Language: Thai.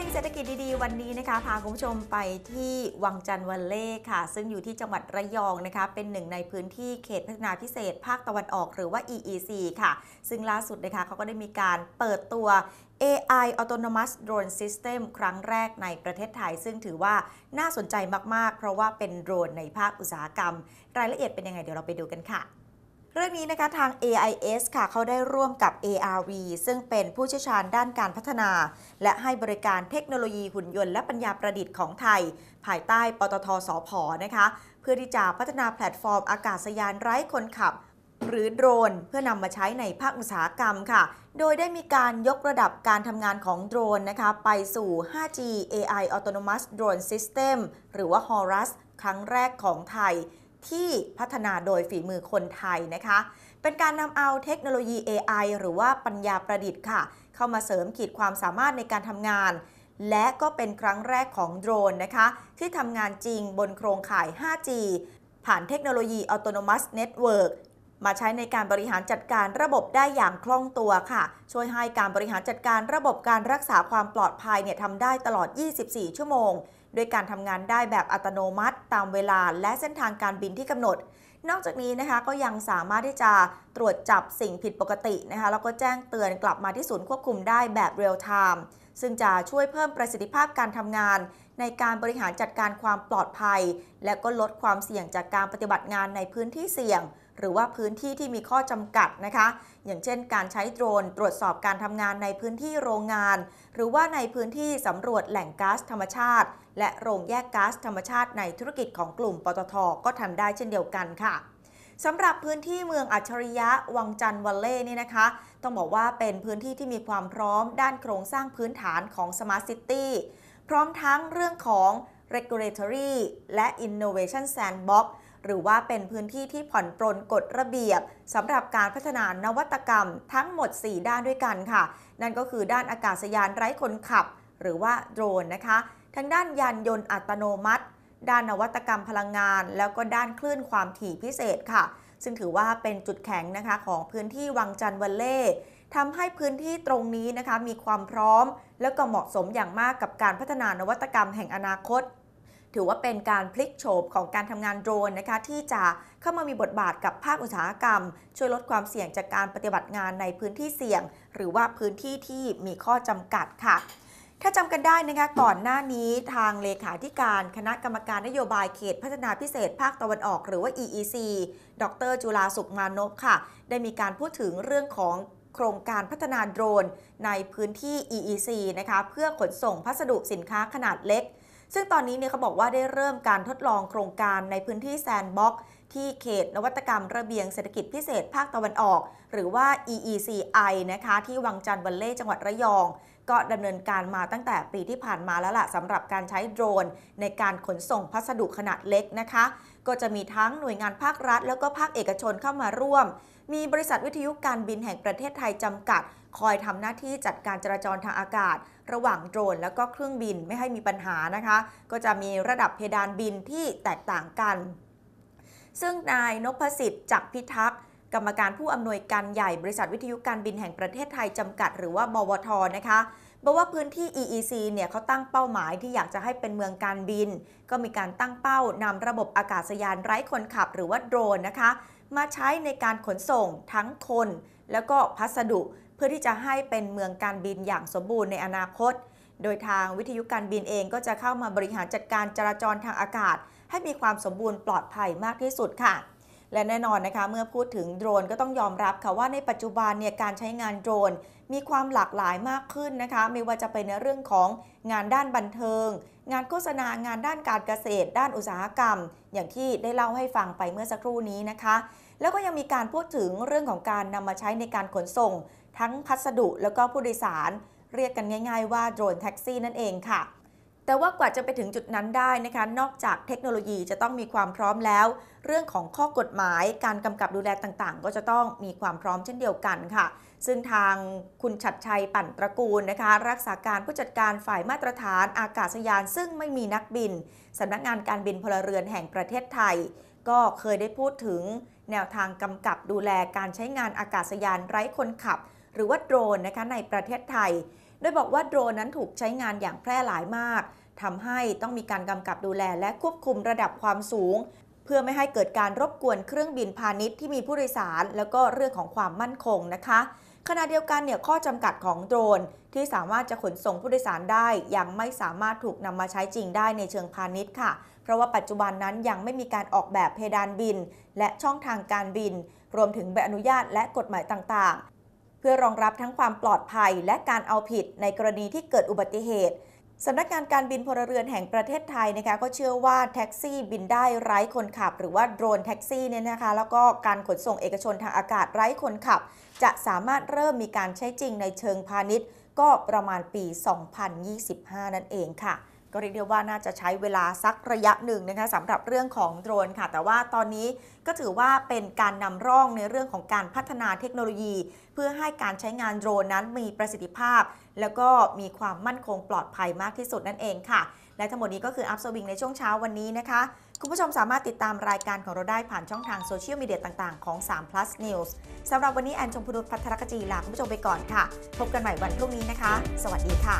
วิงเศรษฐกิจดีๆ วันนี้นะคะ พาคุณผู้ชมไปที่วังจันทร์วันเล่ค่ะ ซึ่งอยู่ที่จังหวัดระยองนะคะ เป็นหนึ่งในพื้นที่เขตพัฒนาพิเศษภาคตะวันออกหรือว่า EEC ค่ะ ซึ่งล่าสุดนะคะเขาก็ได้มีการเปิดตัว AI Autonomous Drone System ครั้งแรกในประเทศไทย ซึ่งถือว่าน่าสนใจมากๆ เพราะว่าเป็นโดรนในภาคอุตสาหกรรม รายละเอียดเป็นยังไงเดี๋ยวเราไปดูกันค่ะเรื่องนี้นะคะทาง AIS ค่ะเขาได้ร่วมกับ ARV ซึ่งเป็นผู้เชี่ยวชาญด้านการพัฒนา และให้บริการเทคโนโลยีหุ่นยนต์และปัญญาประดิษฐ์ของไทย ภายใต้ปตทสอพอนะคะเพื่อที่จะพัฒนาแพลตฟอร์มอากาศยานไร้คนขับ หรือโดรนเพื่อนำมาใช้ในภาคอุตสาหกรรมค่ะโดยได้มีการยกระดับการทำงานของโดรนนะคะไปสู่ 5G AI Autonomous Drone System หรือว่า h o r u s ครั้งแรกของไทยที่พัฒนาโดยฝีมือคนไทยนะคะ เป็นการนำเอาเทคโนโลยี AI หรือว่าปัญญาประดิษฐ์ค่ะ เข้ามาเสริมขีดความสามารถในการทำงาน และก็เป็นครั้งแรกของโดรนนะคะ ที่ทำงานจริงบนโครงข่าย 5G ผ่านเทคโนโลยี Autonomous Network มาใช้ในการบริหารจัดการระบบได้อย่างคล่องตัวค่ะ ช่วยให้การบริหารจัดการระบบการรักษาความปลอดภัยเนี่ยทำได้ตลอด 24 ชั่วโมงด้วยการทำงานได้แบบอัตโนมัติ ตามเวลาและเส้นทางการบินที่กำหนด นอกจากนี้นะคะก็ยังสามารถที่จะตรวจจับสิ่งผิดปกตินะคะแล้วก็แจ้งเตือนกลับมาที่ศูนย์ควบคุมได้แบบเรียลไทม์ซึ่งจะช่วยเพิ่มประสิทธิภาพการทำงาน ในการบริหารจัดการความปลอดภัย และก็ลดความเสี่ยงจากการปฏิบัติงานในพื้นที่เสี่ยงหรือว่าพื้นที่ที่มีข้อจำกัดนะคะ อย่างเช่นการใช้โดรนตรวจสอบการทำงานในพื้นที่โรงงาน หรือว่าในพื้นที่สำรวจแหล่งก๊าซธรรมชาติ และโรงแยกก๊าซธรรมชาติในธุรกิจของกลุ่มปตท ก็ทำได้เช่นเดียวกันค่ะสำหรับพื้นที่เมืองอัจฉริยะวังจันทร์วัลเล่นี่นะคะ ต้องบอกว่าเป็นพื้นที่ที่มีความพร้อมด้านโครงสร้างพื้นฐานของสมาร์ทซิตี้พร้อมทั้งเรื่องของ Regulatory และ Innovation Sandbox หรือว่าเป็นพื้นที่ที่ผ่อนปรนกฎระเบียบสำหรับการพัฒนานวัตกรรมทั้งหมด 4 ด้านด้วยกันค่ะนั่นก็คือด้านอากาศยานไร้คนขับ หรือว่าโดรนนะคะทั้งด้านยานยนต์อัตโนมัติ ด้านนวัตกรรมพลังงาน แล้วก็ด้านคลื่นความถี่พิเศษค่ะ ซึ่งถือว่าเป็นจุดแข็งนะคะของพื้นที่วังจันทร์วัลเล่ทำให้พื้นที่ตรงนี้นะคะมีความพร้อม และก็เหมาะสมอย่างมากกับการพัฒนานวัตกรรมแห่งอนาคตถือว่าเป็นการพลิกโฉมของการทำงานโดรนนะคะที่จะเข้ามามีบทบาทกับภาคอุตสาหกรรม ช่วยลดความเสี่ยงจากการปฏิบัติงานในพื้นที่เสี่ยง หรือว่าพื้นที่ที่มีข้อจำกัดค่ะ ถ้าจำกันได้นะคะก่อนหน้านี้ทางเลขาธิการคณะกรรมการนโยบายเขต พัฒนาพิเศษภาคตะวันออก หรือว่า EEC ดรจุลาสุขมานพค่ะ ได้มีการพูดถึงเรื่องของโครงการพัฒนาโดรน ในพื้นที่ EEC นะคะเพื่อขนส่งพัสดุสินค้าขนาดเล็กซึ่งตอนนี้เนี่ยเขาบอกว่าได้เริ่มการทดลองโครงการในพื้นที่แซนบ็อกที่เขตนวัตกรรมระเบียงเศรษฐกิจพิเศษภาคตะวันออก หรือว่า EECI นะคะ ที่วังจันทร์วันเล่จังหวัดระยองก็ดำเนินการมาตั้งแต่ปีที่ผ่านมาแล้วล่ะสำหรับการใช้โดรนในการขนส่งพัสดุขนาดเล็กนะคะ ก็จะมีทั้งหน่วยงานภาครัฐแล้วก็ภาคเอกชนเข้ามาร่วม มีบริษัทวิทยุการบินแห่งประเทศไทยจำกัด คอยทำหน้าที่จัดการจราจรทางอากาศ ระหว่างโดรนแล้วก็เครื่องบินไม่ให้มีปัญหานะคะ ก็จะมีระดับเพดานบินที่แตกต่างกัน ซึ่งนายนพสิทธิ์จักพิทักษ์กรรมการผู้อำนวยการใหญ่บริษัทวิทยุการบินแห่งประเทศไทยจำกัดหรือว่าบวทนะคะบอกว่าพื้นที่ EEC เนี่ยเขาตั้งเป้าหมายที่อยากจะให้เป็นเมืองการบิน ก็มีการตั้งเป้านำระบบอากาศยานไร้คนขับหรือว่าโดรนนะคะ มาใช้ในการขนส่ง ทั้งคน แล้วก็พัสดุเพื่อที่จะให้เป็นเมืองการบินอย่างสมบูรณ์ในอนาคต โดยทางวิทยุการบินเองก็จะเข้ามาบริหารจัดการจราจรทางอากาศ ให้มีความสมบูรณ์ปลอดภัยมากที่สุดค่ะและแน่นอนนะคะเมื่อพูดถึงโดรนก็ต้องยอมรับค่ะว่าในปัจจุบันเนี่ยการใช้งานโดรนมีความหลากหลายมากขึ้นนะคะ ไม่ว่าจะเป็นในเรื่องของงานด้านบันเทิง งานโฆษณางานด้านการเกษตร ด้านอุตสาหกรรม อย่างที่ได้เล่าให้ฟังไปเมื่อสักครู่นี้นะคะ แล้วก็ยังมีการพูดถึงเรื่องของการนำมาใช้ในการขนส่ง ทั้งพัสดุแล้วก็ผู้โดยสาร เรียกกันง่าย ๆว่าโดรนแท็กซี่นั่นเองค่ะแต่ว่ากว่าจะไปถึงจุดนั้นได้นะคะ นอกจากเทคโนโลยีจะต้องมีความพร้อมแล้ว เรื่องของข้อกฎหมาย การกำกับดูแลต่างๆ ก็จะต้องมีความพร้อมเช่นเดียวกันค่ะ ซึ่งทางคุณชัดชัยปั่นตระกูลนะคะ รักษาการผู้จัดการฝ่ายมาตรฐานอากาศยาน ซึ่งไม่มีนักบินสำนักงานการบินพลเรือนแห่งประเทศไทย ก็เคยได้พูดถึง แนวทางกำกับดูแลการใช้งานอากาศยานไร้คนขับ หรือว่าโดรนนะคะในประเทศไทยโดยบอกว่าโดรนนั้นถูกใช้งานอย่างแพร่หลายมาก ทำให้ต้องมีการกำกับดูแลและควบคุมระดับความสูง เพื่อไม่ให้เกิดการรบกวนเครื่องบินพาณิชย์ที่มีผู้โดยสาร แล้วก็เรื่องของความมั่นคงนะคะ ขณะเดียวกันเนี่ยข้อจำกัดของโดรนที่สามารถจะขนส่งผู้โดยสารได้ ยังไม่สามารถถูกนำมาใช้จริงได้ในเชิงพาณิชย์ค่ะ เพราะว่าปัจจุบันนั้นยังไม่มีการออกแบบเพดานบินและช่องทางการบิน รวมถึงใบอนุญาตและกฎหมายต่างๆเพื่อรองรับทั้งความปลอดภัยและการเอาผิดในกรณีที่เกิดอุบัติเหตุ สำนักงานการบินพลเรือนแห่งประเทศไทยนะคะก็เชื่อว่า แท็กซี่บินได้ไร้คนขับ หรือว่าโดรนแท็กซี่เนี่ยนะคะแล้วก็การขนส่งเอกชนทางอากาศไร้คนขับ จะสามารถเริ่มมีการใช้จริงในเชิงพาณิชย์ ก็ประมาณปี 2025 นั่นเองค่ะก็เรียกได้ว่าน่าจะใช้เวลาสักระยะหนึ่งนะคะสำหรับเรื่องของโดรนค่ะ แต่ว่าตอนนี้ก็ถือว่าเป็นการนำร่องในเรื่องของการพัฒนาเทคโนโลยี เพื่อให้การใช้งานโดรนนั้นมีประสิทธิภาพ แล้วก็มีความมั่นคงปลอดภัยมากที่สุดนั่นเองค่ะและทั้งหมดนี้ก็คืออัพสวิงในช่วงเช้าวันนี้นะคะ คุณผู้ชมสามารถติดตามรายการของเราได้ผ่านช่องทางโซเชียลมีเดียต่างๆของ3 plus news สำหรับวันนี้แอนชมพูดุชพัทรกจีลาคุณผู้ชมไปก่อนค่ะ พบกันใหม่วันพรุ่งนี้นะคะ สวัสดีค่ะ